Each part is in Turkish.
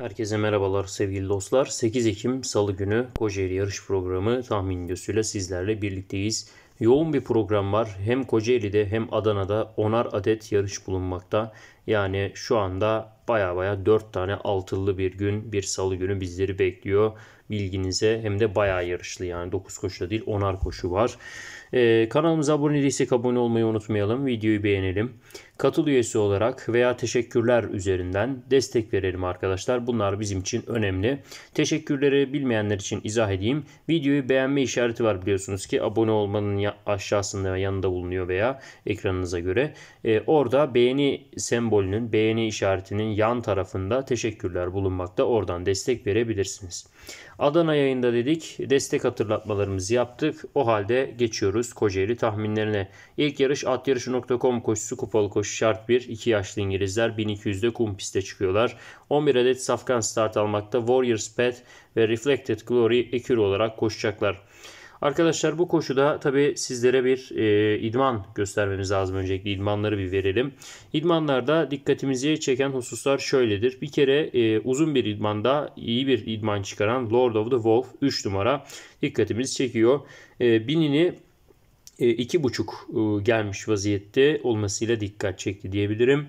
Herkese merhabalar sevgili dostlar. 8 Ekim Salı günü Kocaeli Yarış Programı tahmin videosuyla sizlerle birlikteyiz. Yoğun bir program var. Hem Kocaeli'de hem Adana'da onar adet yarış bulunmakta. Yani şu anda baya baya 4 tane altılı bir gün bir salı günü bizleri bekliyor. Bilginize hem de baya yarışlı yani 9 koşuda değil 10'ar koşu var. Ee, kanalımıza abone değilsek abone olmayı unutmayalım. Videoyu beğenelim katıl üyesi olarak veya teşekkürler üzerinden destek verelim arkadaşlar. Bunlar bizim için önemli. Teşekkürleri bilmeyenler için izah edeyim. Videoyu beğenme işareti var biliyorsunuz ki abone olmanın aşağısında ve yanında bulunuyor veya ekranınıza göre. E, orada beğeni sembolünün, beğeni işaretinin yan tarafında teşekkürler bulunmakta. Oradan destek verebilirsiniz. Adana yayında dedik. Destek hatırlatmalarımızı yaptık. O halde geçiyoruz Kocaeli tahminlerine. İlk yarış atyarışı.com koşusu kupalı koşu kalmış şart bir 2 yaşlı İngilizler 1200'de kum piste çıkıyorlar. 11 adet safkan start almakta Warriors Pet ve Reflected Glory ekür olarak koşacaklar. Arkadaşlar bu koşuda tabi sizlere bir e, idman göstermemiz lazım. Öncelikle idmanları bir verelim. İdmanlarda dikkatimizi çeken hususlar şöyledir. Bir kere e, uzun bir idmanda iyi bir idman çıkaran Lord of the Wolf 3 numara dikkatimizi çekiyor. E, binini 2,5 ıı, gelmiş vaziyette olmasıyla dikkat çekti diyebilirim.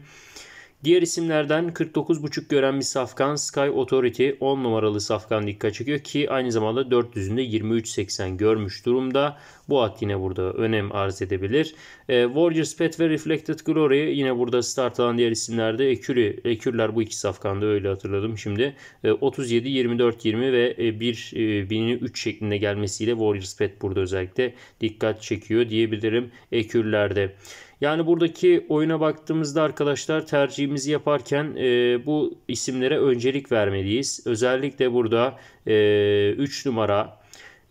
Diğer isimlerden 49.5 gören bir safkan Sky Authority 10 numaralı safkan dikkat çekiyor ki aynı zamanda 400'ünde 23.80 görmüş durumda. Bu at yine burada önem arz edebilir. E, Warriors Pet ve Reflected Glory yine burada start alan diğer isimlerde Ekürü. Ekürler bu iki safkanda öyle hatırladım şimdi. E, 37, 24, 20 ve e, 1 e, 1003 şeklinde gelmesiyle Warriors Pet burada özellikle dikkat çekiyor diyebilirim Ekürler'de. Yani buradaki oyuna baktığımızda arkadaşlar tercihimizi yaparken e, bu isimlere öncelik vermeliyiz. Özellikle burada e, numara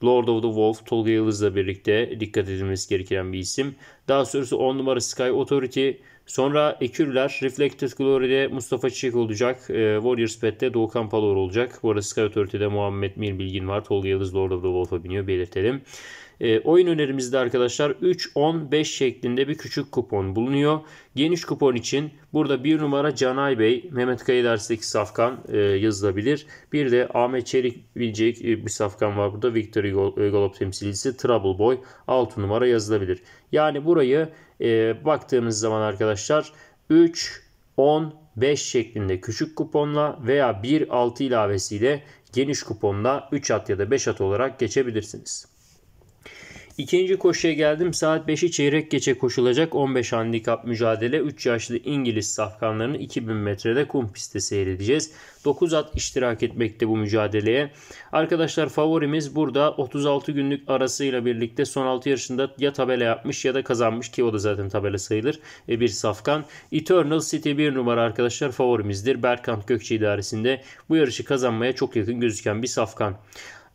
Lord of the Wolf Tolga Yıldız'la birlikte dikkat edilmesi gereken bir isim. Daha sonrası 10 numara Sky Authority. Sonra Ekürler, Reflected Glory'de Mustafa Çiçek olacak. E, Warriors Pet'te Doğukan Palor olacak. Bu arada Sky Authority'de Muhammed Mir Bilgin var. Tolga Yıldız Lord of the Wolf'a biniyor belirtelim. E, oyun önerimizde arkadaşlar 3-10-5 şeklinde bir küçük kupon bulunuyor. Geniş kupon için burada bir numara Canay Bey, Mehmet Kaya dersteki safkan e, yazılabilir. Bir de Ahmet Çelik bilecek e, bir safkan var burada. Victor Golop temsilcisi Trouble Boy 6 numara yazılabilir. Yani burayı e, baktığımız zaman arkadaşlar 3, 10, 5 şeklinde küçük kuponla veya 1-6 ilavesiyle geniş kuponla 3 at ya da 5 at olarak geçebilirsiniz. İkinci koşuya geldim. Saat 5'i çeyrek geçe koşulacak 15 handikap mücadele 3 yaşlı İngiliz safkanlarını 2000 metrede kum pistte seyredeceğiz. 9 at iştirak etmekte bu mücadeleye. Arkadaşlar favorimiz burada 36 günlük arasıyla birlikte son 6 yarışında ya tabela yapmış ya da kazanmış ki o da zaten tabela sayılır e, bir safkan. Eternal City 1 numara arkadaşlar favorimizdir. Berkant Gökçe idaresinde bu yarışı kazanmaya çok yakın gözüken bir safkan.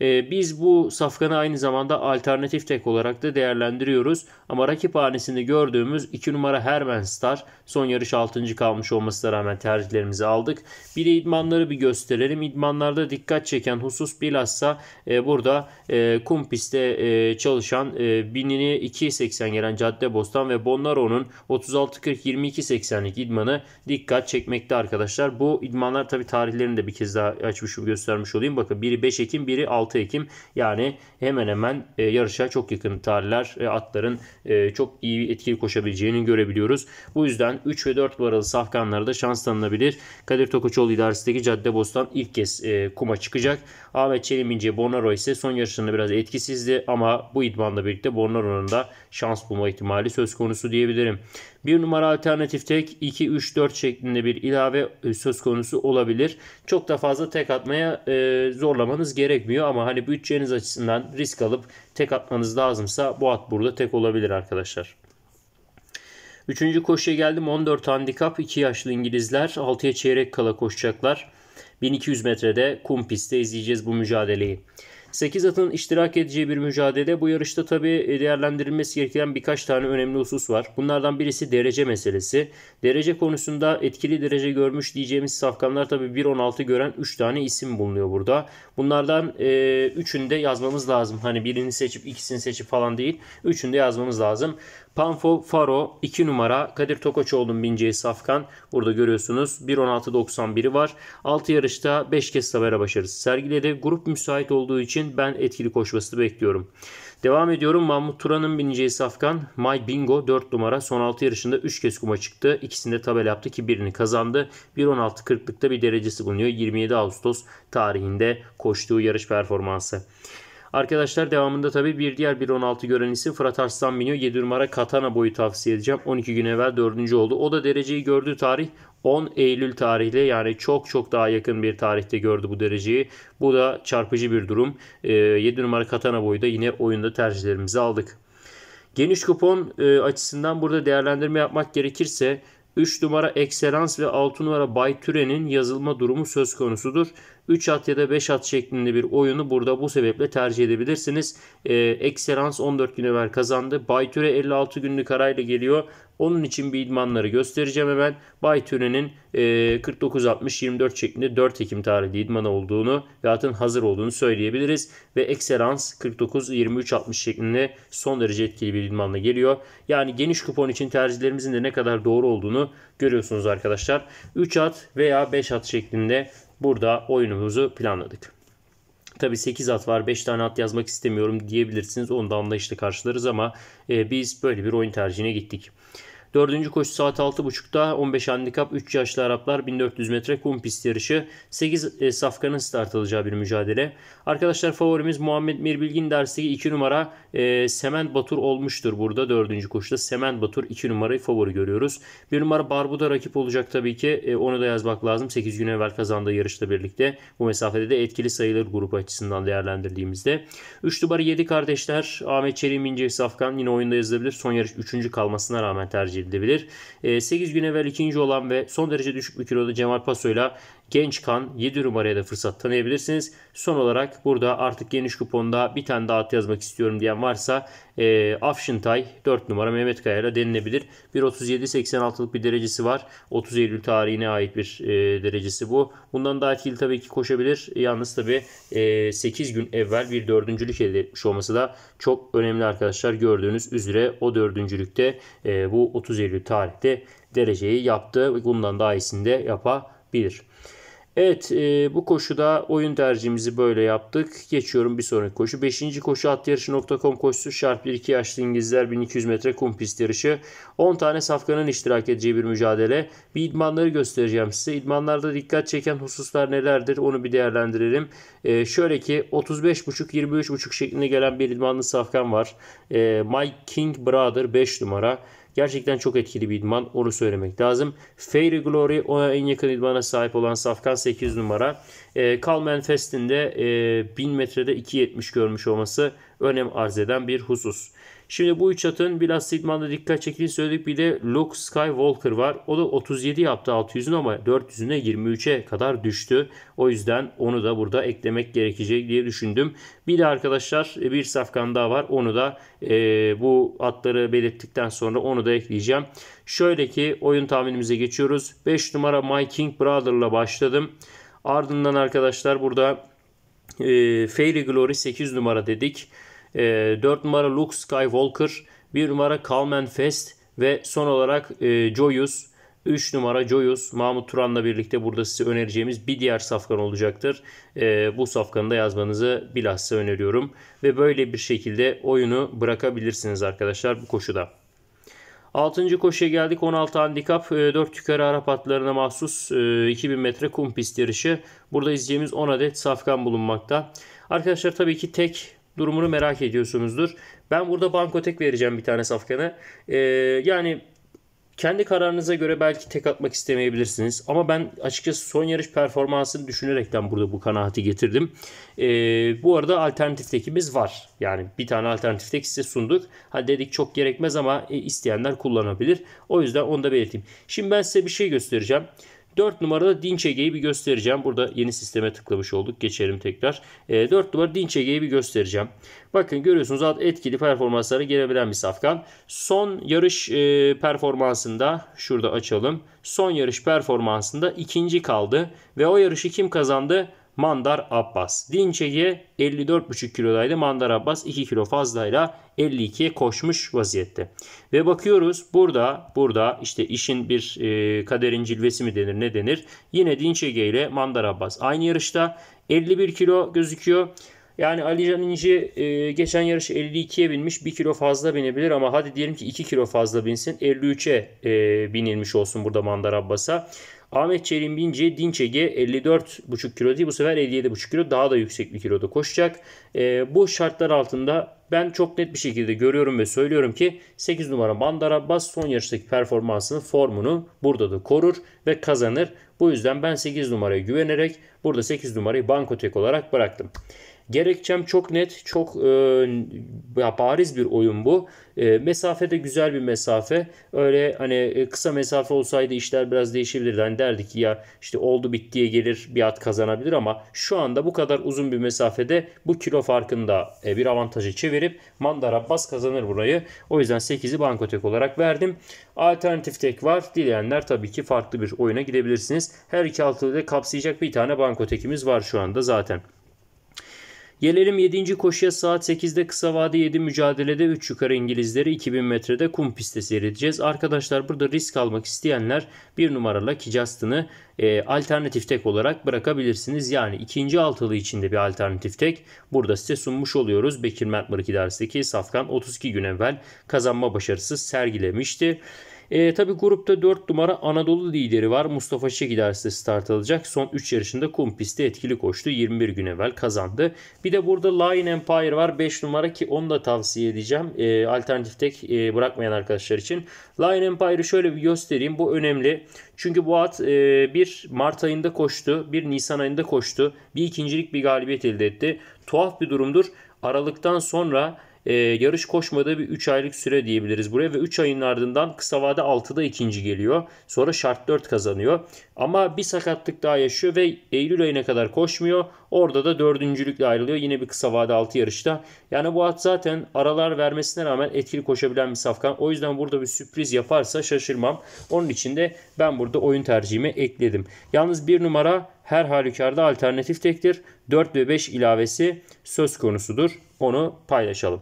Ee, biz bu safkanı aynı zamanda alternatif tek olarak da değerlendiriyoruz. Ama rakip hanesinde gördüğümüz 2 numara Herman Star son yarış 6. kalmış olmasına rağmen tercihlerimizi aldık. Bir de idmanları bir gösterelim. İdmanlarda dikkat çeken husus bilhassa e, burada e, kum pistte e, çalışan binini 2.80 gelen Cadde Bostan ve Bonnaro'nun 36.40-22.82 idmanı dikkat çekmekte arkadaşlar. Bu idmanlar tabi tarihlerini de bir kez daha açmışım göstermiş olayım. Bakın biri 5 Ekim biri 6 6 Ekim yani hemen hemen e, yarışa çok yakın tarihler e, atların e, çok iyi etkili koşabileceğini görebiliyoruz. Bu yüzden 3 ve 4 numaralı safkanlara da şans tanınabilir. Kadir Tokuçoğlu idaresindeki Bostan ilk kez e, kuma çıkacak. Ahmet Çelimince Bornaro ise son yarışında biraz etkisizdi ama bu idmanla birlikte Bonaron'un da şans bulma ihtimali söz konusu diyebilirim. Bir numara alternatif tek 2, 3, 4 şeklinde bir ilave e, söz konusu olabilir. Çok da fazla tek atmaya e, zorlamanız gerekmiyor ama hani bütçeniz açısından risk alıp tek atmanız lazımsa bu at burada tek olabilir arkadaşlar. Üçüncü koşuya geldim. 14 handikap 2 yaşlı İngilizler 6'ya çeyrek kala koşacaklar. 1200 metrede kum pistte izleyeceğiz bu mücadeleyi. 8 atın iştirak edeceği bir mücadele. Bu yarışta tabii e, değerlendirilmesi gereken birkaç tane önemli husus var. Bunlardan birisi derece meselesi. Derece konusunda etkili derece görmüş diyeceğimiz safkanlar tabii 1.16 gören 3 tane isim bulunuyor burada. Bunlardan e, de yazmamız lazım. Hani birini seçip ikisini seçip falan değil. 3'ünü de yazmamız lazım. Panfo Faro 2 numara Kadir Tokoçoğlu'nun bineceği Safkan. Burada görüyorsunuz 1.16.91'i var. 6 yarışta 5 kez tabela başarısı sergiledi. Grup müsait olduğu için ben etkili koşmasını bekliyorum. Devam ediyorum. Mahmut Turan'ın bineceği Safkan. My Bingo 4 numara. Son 6 yarışında 3 kez kuma çıktı. İkisinde tabela yaptı ki birini kazandı. 1.16.40'lıkta bir derecesi bulunuyor. 27 Ağustos tarihinde koştuğu yarış performansı. Arkadaşlar devamında tabii bir diğer 1.16 gören isim Fırat Arslan biniyor. 7 numara Katana boyu tavsiye edeceğim. 12 gün evvel 4. oldu. O da dereceyi gördüğü tarih 10 Eylül tarihli yani çok çok daha yakın bir tarihte gördü bu dereceyi. Bu da çarpıcı bir durum. E, ee, 7 numara Katana boyu da yine oyunda tercihlerimizi aldık. Geniş kupon e, açısından burada değerlendirme yapmak gerekirse 3 numara Excellence ve 6 numara Bay Türen'in yazılma durumu söz konusudur. 3 at ya da 5 at şeklinde bir oyunu burada bu sebeple tercih edebilirsiniz. E, Excellence 14 gün evvel kazandı. Baytüre 56 günlük arayla geliyor. Onun için bir idmanları göstereceğim hemen. Baytüre'nin e, 49-60-24 şeklinde 4 Ekim tarihli idmanı olduğunu ve atın hazır olduğunu söyleyebiliriz. Ve Excellence 49-23-60 şeklinde son derece etkili bir idmanla geliyor. Yani geniş kupon için tercihlerimizin de ne kadar doğru olduğunu görüyorsunuz arkadaşlar. 3 at veya 5 at şeklinde Burada oyunumuzu planladık. Tabi 8 at var 5 tane at yazmak istemiyorum diyebilirsiniz. Onu da anlayışla karşılarız ama e, biz böyle bir oyun tercihine gittik. Dördüncü koşu saat 6.30'da 15 handikap 3 yaşlı Araplar 1400 metre kum pist yarışı 8 e, safkanın start alacağı bir mücadele. Arkadaşlar favorimiz Muhammed Mirbilgin dersteki 2 numara e, Sement Batur olmuştur burada dördüncü koşuda. Semen Batur 2 numarayı favori görüyoruz. Bir numara Barbuda rakip olacak tabii ki e, onu da yazmak lazım. 8 gün evvel kazandığı yarışla birlikte bu mesafede de etkili sayılır grup açısından değerlendirdiğimizde. 3 numara 7 kardeşler Ahmet Çelik Mince Safkan yine oyunda yazılabilir. Son yarış 3. kalmasına rağmen tercih edilebilir. 8 ee, gün evvel ikinci olan ve son derece düşük bir kiloda Cemal Paso'yla Genç Kan 7 numaraya da fırsat tanıyabilirsiniz. Son olarak burada artık geniş kuponda bir tane daha at yazmak istiyorum diyen varsa e, Afşintay 4 numara Mehmet Kaya ile denilebilir. 1.37.86'lık bir derecesi var. 30 Eylül tarihine ait bir e, derecesi bu. Bundan daha etkili tabii ki koşabilir. Yalnız tabii e, 8 gün evvel bir dördüncülük elde etmiş olması da çok önemli arkadaşlar. Gördüğünüz üzere o dördüncülükte e, bu 30 Eylül tarihte dereceyi yaptı. Bundan daha iyisini de yapabilir. Evet e, bu koşuda oyun tercihimizi böyle yaptık. Geçiyorum bir sonraki koşu. Beşinci koşu atyarışı.com koşusu şart 1-2 yaşlı İngilizler 1200 metre kum pist yarışı. 10 tane safkanın iştirak edeceği bir mücadele. Bir idmanları göstereceğim size. İdmanlarda dikkat çeken hususlar nelerdir onu bir değerlendirelim. E, şöyle ki 35.5-23.5 şeklinde gelen bir idmanlı safkan var. E, Mike King Brother 5 numara. Gerçekten çok etkili bir idman onu söylemek lazım. Fairy Glory ona en yakın idmana sahip olan Safkan 8 numara. E, ee, Kalmen Fest'in de e, 1000 metrede 2.70 görmüş olması önem arz eden bir husus. Şimdi bu üç atın biraz Sidman'da dikkat çektiğini söyledik. Bir de Luke Skywalker var. O da 37 yaptı 600'ün ama 400'üne 23'e kadar düştü. O yüzden onu da burada eklemek gerekecek diye düşündüm. Bir de arkadaşlar e, bir safkan daha var. Onu da e, bu atları belirttikten sonra onu da ekleyeceğim. Şöyle ki oyun tahminimize geçiyoruz. 5 numara My King ile başladım. Ardından arkadaşlar burada e, Fairy Glory 8 numara dedik. E, ee, 4 numara Luke Skywalker. 1 numara Calman Fest. Ve son olarak e, Joyous. 3 numara Joyous Mahmut Turan'la birlikte burada size önereceğimiz bir diğer safkan olacaktır. E, bu safkanı da yazmanızı bilhassa öneriyorum. Ve böyle bir şekilde oyunu bırakabilirsiniz arkadaşlar bu koşuda. 6. koşuya geldik. 16 handikap 4 e, yukarı Arap atlarına mahsus 2000 e, metre kum pist yarışı. Burada izleyeceğimiz 10 adet safkan bulunmakta. Arkadaşlar tabii ki tek durumunu merak ediyorsunuzdur. Ben burada bankotek vereceğim bir tane safkana. Ee, yani kendi kararınıza göre belki tek atmak istemeyebilirsiniz. Ama ben açıkçası son yarış performansını düşünerekten burada bu kanaati getirdim. Ee, bu arada alternatif tekimiz var. Yani bir tane alternatiftek tek size sunduk. Ha dedik çok gerekmez ama e, isteyenler kullanabilir. O yüzden onu da belirteyim. Şimdi ben size bir şey göstereceğim. 4 numarada dinçegeyi bir göstereceğim. Burada yeni sisteme tıklamış olduk. Geçelim tekrar. E, ee, 4 numara dinç bir göstereceğim. Bakın görüyorsunuz at etkili performanslara gelebilen bir safkan. Son yarış e, performansında şurada açalım. Son yarış performansında ikinci kaldı. Ve o yarışı kim kazandı? Mandar Abbas. Dinçe'ye 54,5 kilodaydı. Mandar Abbas 2 kilo fazlayla 52'ye koşmuş vaziyette. Ve bakıyoruz burada burada işte işin bir e, kaderin cilvesi mi denir ne denir? Yine dinçeye ile Mandar Abbas aynı yarışta 51 kilo gözüküyor. Yani Ali Can İnci e, geçen yarış 52'ye binmiş. 1 kilo fazla binebilir ama hadi diyelim ki 2 kilo fazla binsin. 53'e e, binilmiş olsun burada Mandar Abbas'a. Ahmet Çelim Binci Dinç Ege 54,5 kilo değil bu sefer 57,5 kilo daha da yüksek bir kiloda koşacak. E, bu şartlar altında ben çok net bir şekilde görüyorum ve söylüyorum ki 8 numara Bandara Bas son yarıştaki performansını formunu burada da korur ve kazanır. Bu yüzden ben 8 numaraya güvenerek burada 8 numarayı bankotek olarak bıraktım. Gerekçem çok net, çok e, bariz bir oyun bu. E, mesafe de güzel bir mesafe. Öyle hani e, kısa mesafe olsaydı işler biraz değişebilirdi. Hani derdik ki ya işte oldu bittiye gelir bir at kazanabilir ama şu anda bu kadar uzun bir mesafede bu kilo farkında e, bir avantajı çevirip Mandar Abbas kazanır burayı. O yüzden 8'i bankotek olarak verdim. Alternatif tek var. Dileyenler tabii ki farklı bir oyuna gidebilirsiniz. Her iki da kapsayacak bir tane bankotekimiz var şu anda zaten. Gelelim 7. koşuya saat 8'de kısa vade 7 mücadelede 3 yukarı İngilizleri 2000 metrede kum pistte seyredeceğiz. Arkadaşlar burada risk almak isteyenler 1 numaralı Kijastin'i e, alternatif tek olarak bırakabilirsiniz. Yani ikinci altılı içinde bir alternatif tek burada size sunmuş oluyoruz. Bekir Mertmırık idaresindeki Safkan 32 gün evvel kazanma başarısı sergilemişti. E, tabii grupta 4 numara Anadolu lideri var. Mustafa Şe derste start alacak. Son 3 yarışında kum pistte etkili koştu. 21 gün evvel kazandı. Bir de burada Lion Empire var. 5 numara ki onu da tavsiye edeceğim. E, alternatif tek e, bırakmayan arkadaşlar için. Lion Empire'ı şöyle bir göstereyim. Bu önemli. Çünkü bu at e, bir Mart ayında koştu. Bir Nisan ayında koştu. Bir ikincilik bir galibiyet elde etti. Tuhaf bir durumdur. Aralıktan sonra e, yarış koşmada bir 3 aylık süre diyebiliriz buraya ve 3 ayın ardından kısa vade 6'da ikinci geliyor. Sonra şart 4 kazanıyor. Ama bir sakatlık daha yaşıyor ve Eylül ayına kadar koşmuyor. Orada da dördüncülükle ayrılıyor. Yine bir kısa vade 6 yarışta. Yani bu at zaten aralar vermesine rağmen etkili koşabilen bir safkan. O yüzden burada bir sürpriz yaparsa şaşırmam. Onun için de ben burada oyun tercihimi ekledim. Yalnız bir numara her halükarda alternatif tektir. 4 ve 5 ilavesi söz konusudur. Onu paylaşalım.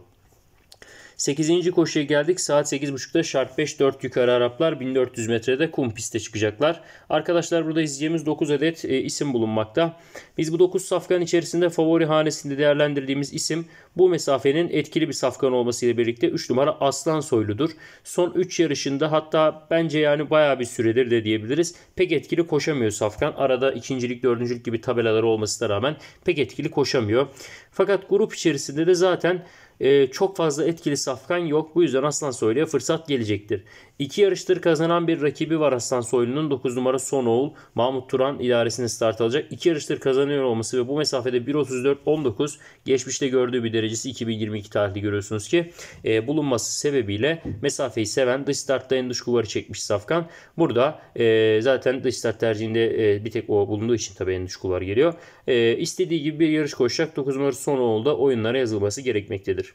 8. koşuya geldik. Saat 8.30'da şart 5 4 yukarı Araplar 1400 metrede kum piste çıkacaklar. Arkadaşlar burada izleyeceğimiz 9 adet e, isim bulunmakta. Biz bu 9 safkan içerisinde favori hanesinde değerlendirdiğimiz isim bu mesafenin etkili bir safkan olmasıyla birlikte 3 numara Aslan Soylu'dur. Son 3 yarışında hatta bence yani bayağı bir süredir de diyebiliriz. Pek etkili koşamıyor safkan. Arada ikincilik, dördüncülük gibi tabelaları olmasına rağmen pek etkili koşamıyor. Fakat grup içerisinde de zaten e, çok fazla etkili safkan yok. Bu yüzden Aslan Soylu'ya fırsat gelecektir. İki yarıştır kazanan bir rakibi var Aslan Soylu'nun. 9 numara Sonoğul. Mahmut Turan idaresine start alacak. İki yarıştır kazanıyor olması ve bu mesafede 1.34.19 geçmişte gördüğü bir derecesi 2022 tarihli görüyorsunuz ki e, bulunması sebebiyle mesafeyi seven dış startta en dış kuvarı çekmiş safkan. Burada e, zaten dış start tercihinde e, bir tek o bulunduğu için tabii en dış kuvar geliyor. E, istediği gibi bir yarış koşacak. 9 numara Sonoğul'da oyunlara yazılması gerekmektedir.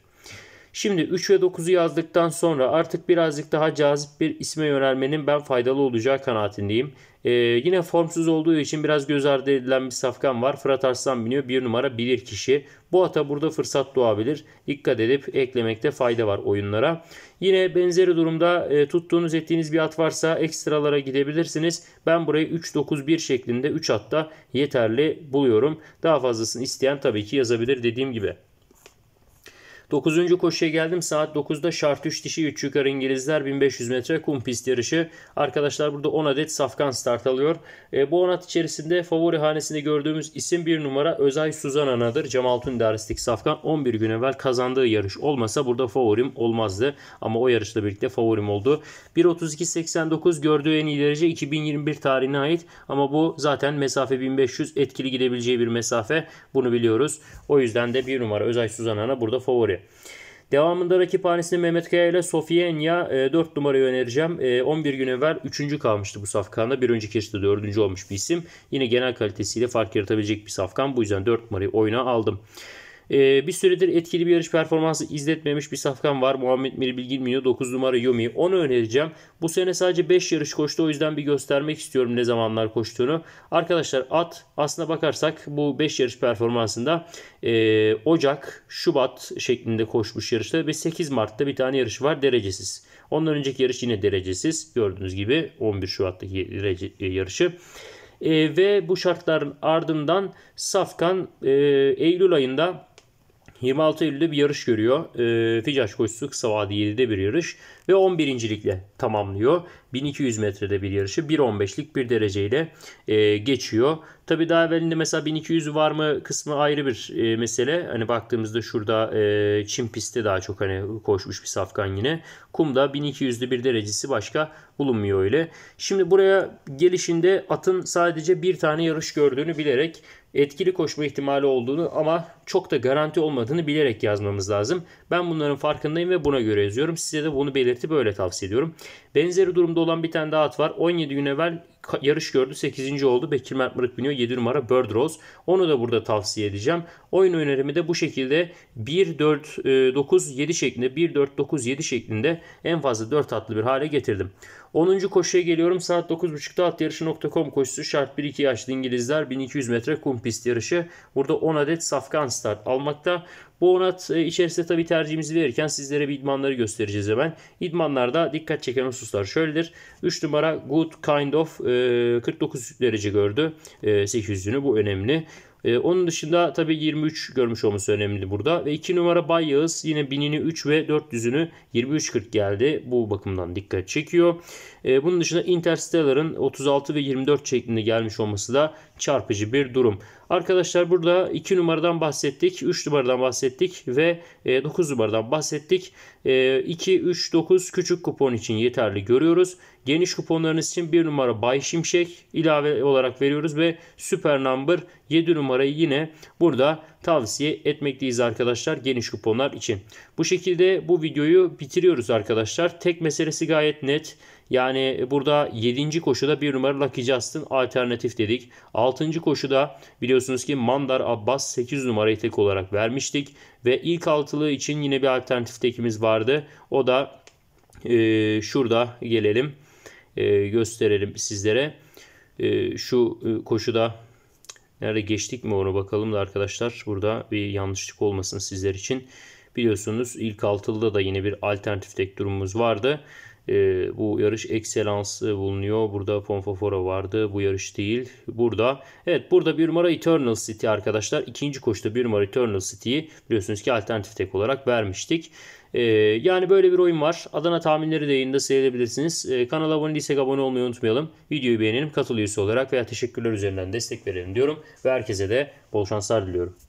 Şimdi 3 ve 9'u yazdıktan sonra artık birazcık daha cazip bir isme yönelmenin ben faydalı olacağı kanaatindeyim. Ee, yine formsuz olduğu için biraz göz ardı edilen bir safkan var. Fırat Arslan biniyor. Bir numara bilir kişi. Bu ata burada fırsat doğabilir. Dikkat edip eklemekte fayda var oyunlara. Yine benzeri durumda e, tuttuğunuz ettiğiniz bir at varsa ekstralara gidebilirsiniz. Ben burayı 3-9-1 şeklinde 3 atta yeterli buluyorum. Daha fazlasını isteyen tabii ki yazabilir dediğim gibi. 9. koşuya geldim. Saat 9'da şart 3 dişi 3 yukarı İngilizler 1500 metre kum pist yarışı. Arkadaşlar burada 10 adet safkan start alıyor. E, bu 10 at içerisinde favori hanesinde gördüğümüz isim 1 numara Özay Suzan Anadır. Cem Altun Daristik Safkan 11 gün evvel kazandığı yarış olmasa burada favorim olmazdı. Ama o yarışla birlikte favorim oldu. 1.32.89 gördüğü en iyi derece 2021 tarihine ait. Ama bu zaten mesafe 1500 etkili gidebileceği bir mesafe. Bunu biliyoruz. O yüzden de 1 numara Özay Suzan Ana burada favori golleri. Devamında rakiphanesinde Mehmet Kaya ile Sofia Enya 4 e, numarayı önereceğim. E, 11 gün evvel 3. kalmıştı bu safkanda. Bir önceki yarışta 4. olmuş bir isim. Yine genel kalitesiyle fark yaratabilecek bir safkan. Bu yüzden 4 numarayı oyuna aldım. Ee, bir süredir etkili bir yarış performansı izletmemiş bir safkan var. Muhammed Mirbilgil Mino 9 numara Yomi. Onu önereceğim. Bu sene sadece 5 yarış koştu. O yüzden bir göstermek istiyorum ne zamanlar koştuğunu. Arkadaşlar at aslına bakarsak bu 5 yarış performansında e, Ocak, Şubat şeklinde koşmuş yarışta ve 8 Mart'ta bir tane yarış var derecesiz. Ondan önceki yarış yine derecesiz. Gördüğünüz gibi 11 Şubat'taki e, yarışı. E, ve bu şartların ardından Safkan e, Eylül ayında 26 Eylül'de bir yarış görüyor. E, Ficaş koşusu kısa vade 7'de bir yarış ve 11. likle tamamlıyor. 1200 metrede bir yarışı 1.15'lik bir dereceyle e, geçiyor. Tabi daha evvelinde mesela 1200 var mı kısmı ayrı bir e, mesele. Hani baktığımızda şurada e, Çin pistte daha çok hani koşmuş bir safkan yine. Kumda 1200'lü bir derecesi başka bulunmuyor öyle. Şimdi buraya gelişinde atın sadece bir tane yarış gördüğünü bilerek etkili koşma ihtimali olduğunu ama çok da garanti olmadığını bilerek yazmamız lazım. Ben bunların farkındayım ve buna göre yazıyorum. Size de bunu belirtip öyle tavsiye ediyorum. Benzeri durumda olan bir tane daha at var. 17 gün evvel yarış gördü. 8. oldu. Bekir Mertmırık biniyor. 7 numara Bird Rose. Onu da burada tavsiye edeceğim. Oyun önerimi de bu şekilde 1-4-9-7 e, şeklinde 1-4-9-7 şeklinde en fazla 4 atlı bir hale getirdim. 10. koşuya geliyorum. Saat 9.30'da at yarışı.com koşusu şart 1-2 yaşlı İngilizler 1200 metre kum pist yarışı. Burada 10 adet safkan seanslar almakta. Bu onat e, içerisinde tabi tercihimizi verirken sizlere bir idmanları göstereceğiz hemen. İdmanlarda dikkat çeken hususlar şöyledir. 3 numara good kind of 49 e, derece gördü 800'ünü e, bu önemli. onun dışında tabi 23 görmüş olması önemli burada. Ve 2 numara Bay yine 1000'ini 3 ve 400'ünü 23.40 geldi. Bu bakımdan dikkat çekiyor. bunun dışında Interstellar'ın 36 ve 24 şeklinde gelmiş olması da çarpıcı bir durum. Arkadaşlar burada 2 numaradan bahsettik, 3 numaradan bahsettik ve 9 e, numaradan bahsettik. 2, 3, 9 küçük kupon için yeterli görüyoruz. Geniş kuponlarınız için 1 numara Bay Şimşek ilave olarak veriyoruz ve super Number 7 numarayı yine burada tavsiye etmekteyiz arkadaşlar geniş kuponlar için. Bu şekilde bu videoyu bitiriyoruz arkadaşlar. Tek meselesi gayet net. Yani e, burada 7. koşuda bir numara Lucky Justin alternatif dedik. 6. koşuda biliyorsunuz ki Mandar Abbas 8 numarayı tek olarak vermiştik. Ve ilk altılı için yine bir alternatif tekimiz vardı. O da e, şurada gelelim e, gösterelim sizlere. E, şu e, koşuda nerede geçtik mi onu bakalım da arkadaşlar burada bir yanlışlık olmasın sizler için. Biliyorsunuz ilk altılıda da yine bir alternatif tek durumumuz vardı. E, bu yarış Excellence bulunuyor. Burada Fonfofora vardı. Bu yarış değil. Burada evet burada bir numara Eternal City arkadaşlar. ikinci koşta bir numara Eternal City'yi biliyorsunuz ki alternatif tek olarak vermiştik. E, yani böyle bir oyun var. Adana tahminleri de yayında seyredebilirsiniz. E, kanala abone değilsek abone olmayı unutmayalım. Videoyu beğenelim. Katıl olarak veya teşekkürler üzerinden destek verelim diyorum. Ve herkese de bol şanslar diliyorum.